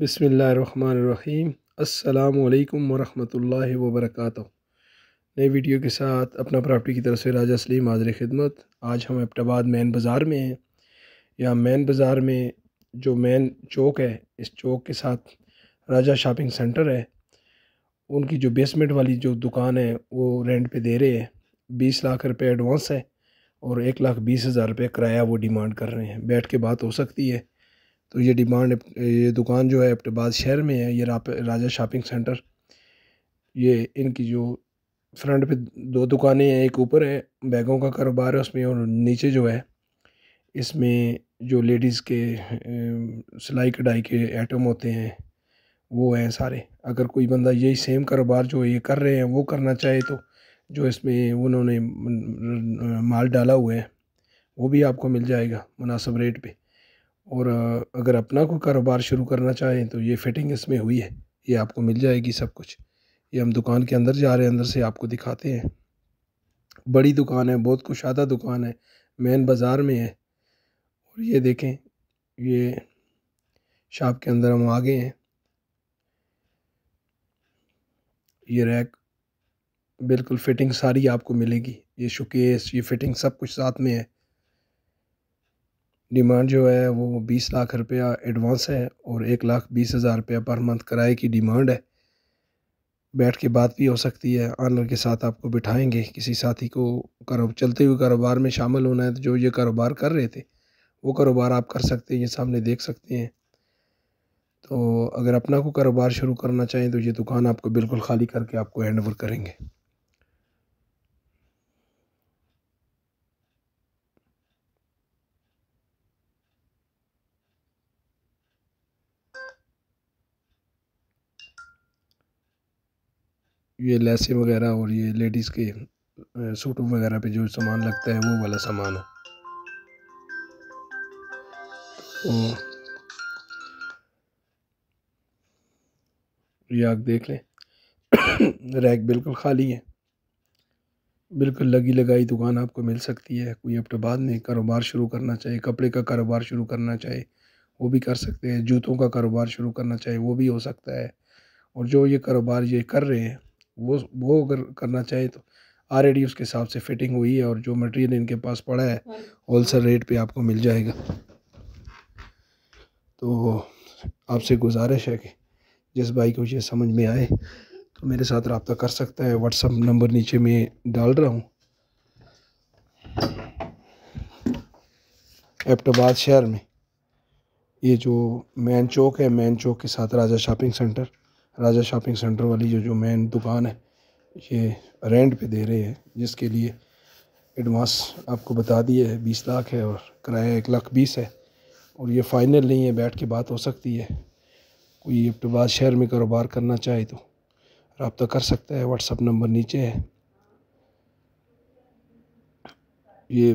बिसमीम् अल्लाम वरहमल वबरक नई वीडियो के साथ अपना प्रॉपर्टी की तरफ से राजा सलीम हाजिर खिदमत आज हम एबटाबाद मैन बाज़ार में हैं यहाँ मैन बाज़ार में जो मैन चौक है इस चौक के साथ राजा शॉपिंग सेंटर है उनकी जो बेसमेंट वाली जो दुकान है वो रेंट पे दे रहे हैं बीस लाख रुपये एडवांस है और एक लाख बीस हज़ार रुपये किराया वो डिमांड कर रहे हैं बैठ के बात हो सकती है तो ये डिमांड ये दुकान जो है इब्टबाज शहर में है ये राजा शॉपिंग सेंटर ये इनकी जो फ्रंट पे दो दुकानें हैं एक ऊपर है बैगों का कारोबार है उसमें और नीचे जो है इसमें जो लेडीज़ के सिलाई कढ़ाई के आइटम होते हैं वो हैं सारे अगर कोई बंदा यही सेम कारोबार जो ये कर रहे हैं वो करना चाहे तो जो इसमें उन्होंने माल डाला हुआ है वो भी आपको मिल जाएगा मुनासब रेट पे और अगर अपना कोई कारोबार शुरू करना चाहें तो ये फिटिंग इसमें हुई है ये आपको मिल जाएगी सब कुछ ये हम दुकान के अंदर जा रहे हैं अंदर से आपको दिखाते हैं बड़ी दुकान है बहुत कुशादा दुकान है मेन बाज़ार में है और ये देखें ये शॉप के अंदर हम आ गए हैं ये रैक बिल्कुल फिटिंग सारी आपको मिलेगी ये शोकेस ये फिटिंग सब कुछ साथ में है डिमांड जो है वो बीस लाख रुपया एडवांस है और एक लाख बीस हज़ार रुपया पर मंथ किराए की डिमांड है बैठ के बात भी हो सकती है आनर के साथ आपको बिठाएंगे किसी साथी को करो चलते हुए कारोबार में शामिल होना है तो जो ये कारोबार कर रहे थे वो कारोबार आप कर सकते हैं ये सामने देख सकते हैं तो अगर अपना को कारोबार शुरू करना चाहें तो ये दुकान आपको बिल्कुल खाली करके आपको हैंड ओवर करेंगे ये लेसे वगैरह और ये लेडीज़ के सूट वगैरह पे जो सामान लगता है वो वाला सामान है तो ये आप देख लें रैक बिल्कुल खाली है बिल्कुल लगी लगाई दुकान आपको मिल सकती है कोई अपने तो बाद में कारोबार शुरू करना चाहे कपड़े का कारोबार शुरू करना चाहे वो भी कर सकते हैं जूतों का कारोबार शुरू करना चाहे वो भी हो सकता है और जो ये कारोबार ये कर रहे हैं वो वो अगर करना चाहे तो ऑलरेडी उसके हिसाब से फिटिंग हुई है और जो मटेरियल इनके पास पड़ा है होलसेल हाँ। रेट पे आपको मिल जाएगा तो आपसे गुजारिश है कि जिस भाई को ये समझ में आए तो मेरे साथ रबता कर सकता है व्हाट्सअप नंबर नीचे में डाल रहा हूँ एबटाबाद शहर में ये जो मैन चौक है मैन चौक के साथ Raja shopping centre Raja shopping centre वाली जो जो मेन दुकान है ये रेंट पे दे रहे हैं जिसके लिए एडवांस आपको बता दिए है बीस लाख है और किराया एक लाख बीस है और ये फ़ाइनल नहीं है बैठ के बात हो सकती है कोई इब्तबाद तो शहर में कारोबार करना चाहे तो रबता कर सकता है व्हाट्सअप नंबर नीचे है ये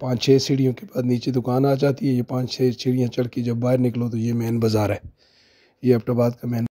पाँच छः सीढ़ियों के बाद नीचे दुकान आ जाती है ये पाँच छः सीढ़ियाँ चढ़ के जब बाहर निकलो तो ये मेन बाज़ार है ये एबटाबाद तो का मेन